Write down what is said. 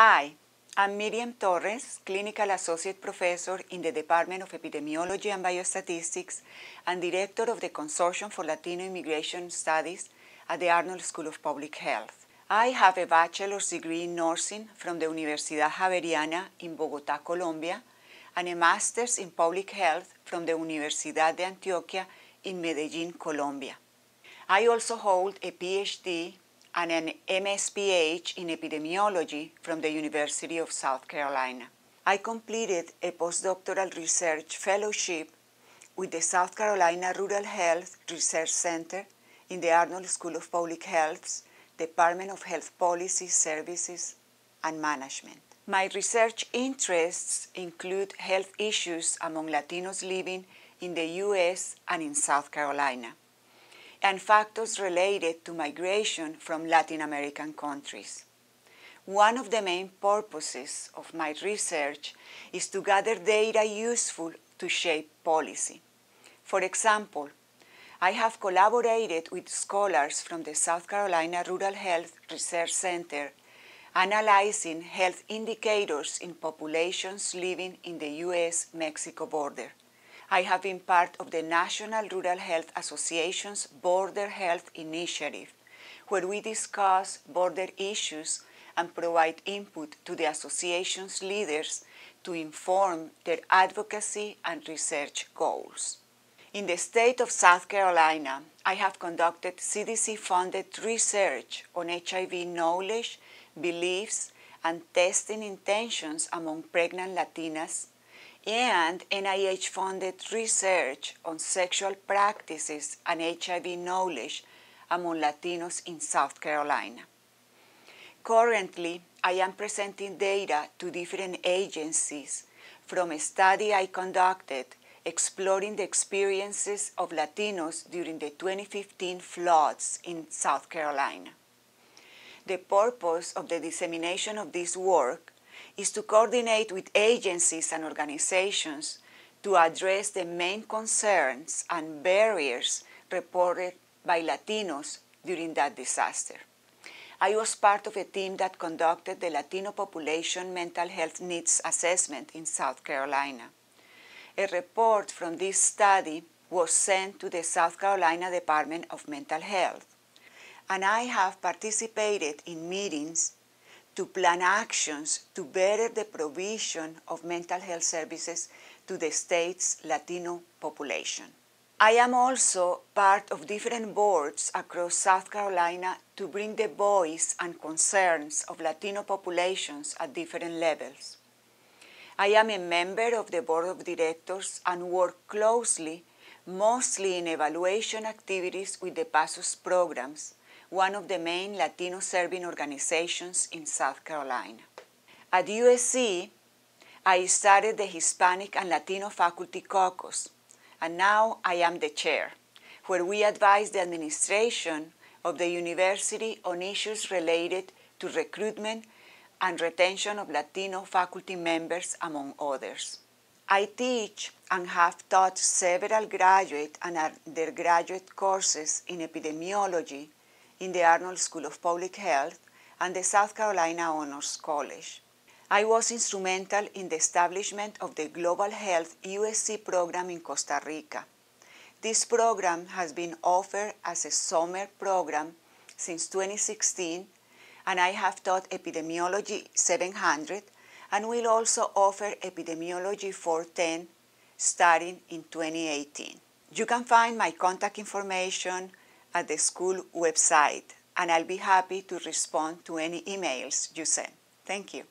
Hi, I'm Miriam Torres, Clinical Associate Professor in the Department of Epidemiology and Biostatistics and Director of the Consortium for Latino Immigration Studies at the Arnold School of Public Health. I have a bachelor's degree in nursing from the Universidad Javeriana in Bogotá, Colombia, and a master's in public health from the Universidad de Antioquia in Medellin, Colombia. I also hold a PhD and an MSPH in epidemiology from the University of South Carolina. I completed a postdoctoral research fellowship with the South Carolina Rural Health Research Center in the Arnold School of Public Health's Department of Health Policy, Services, and Management. My research interests include health issues among Latinos living in the U.S. and in South Carolina and factors related to migration from Latin American countries. One of the main purposes of my research is to gather data useful to shape policy. For example, I have collaborated with scholars from the South Carolina Rural Health Research Center analyzing health indicators in populations living in the US Mexico border. I have been part of the National Rural Health Association's Border Health Initiative, where we discuss border issues and provide input to the association's leaders to inform their advocacy and research goals. In the state of South Carolina, I have conducted CDC-funded research on HIV knowledge, beliefs, and testing intentions among pregnant Latinas and NIH funded research on sexual practices and HIV knowledge among Latinos in South Carolina. Currently, I am presenting data to different agencies from a study I conducted exploring the experiences of Latinos during the 2015 floods in South Carolina. The purpose of the dissemination of this work is to coordinate with agencies and organizations to address the main concerns and barriers reported by Latinos during that disaster. I was part of a team that conducted the Latino population mental health needs assessment in South Carolina. A report from this study was sent to the South Carolina Department of Mental Health, and I have participated in meetings to plan actions to better the provision of mental health services to the state's Latino population. I am also part of different boards across South Carolina to bring the voice and concerns of Latino populations at different levels. I am a member of the board of directors and work closely, mostly in evaluation activities with the PASOS programs one of the main Latino serving organizations in South Carolina. At USC, I started the Hispanic and Latino Faculty Caucus, and now I am the chair, where we advise the administration of the university on issues related to recruitment and retention of Latino faculty members, among others. I teach and have taught several graduate and undergraduate courses in epidemiology in the Arnold School of Public Health and the South Carolina Honors College. I was instrumental in the establishment of the Global Health USC program in Costa Rica. This program has been offered as a summer program since 2016, and I have taught Epidemiology 700 and will also offer Epidemiology 410 starting in 2018. You can find my contact information at the school website, and I'll be happy to respond to any emails you send. Thank you.